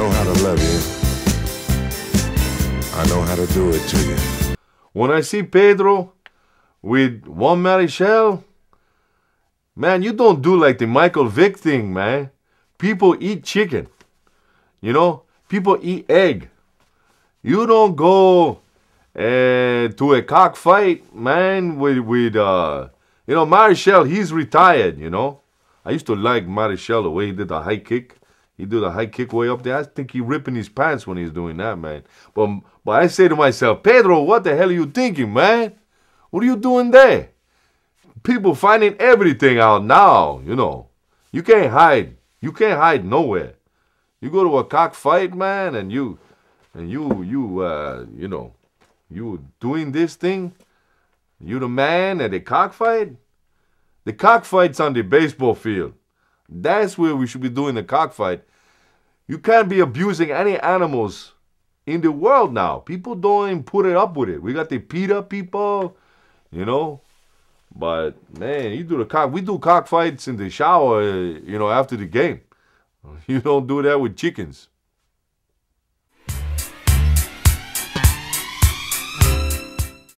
know how to love you. I know how to do it to you. When I see Pedro with Juan Marichal, man, you don't do like the Michael Vick thing, man. People eat chicken. You know, people eat egg. You don't go uh, to a cockfight, man, with, with uh, you know, Marichal, he's retired, you know. I used to like Marichal the way he did the high kick. He do the high kick way up there. I think he ripping his pants when he's doing that, man. But but I say to myself, Pedro, what the hell are you thinking, man? What are you doing there? People finding everything out now, you know. You can't hide. You can't hide nowhere. You go to a cockfight, man, and you and you you uh you know, you doing this thing, you the man at a cockfight? The cockfight's on the baseball field. That's where we should be doing the cockfight. You can't be abusing any animals in the world now. People don't put it up with it. We got the PETA people, you know. But man, you do the cock. We do cockfights in the shower, you know, after the game. You don't do that with chickens.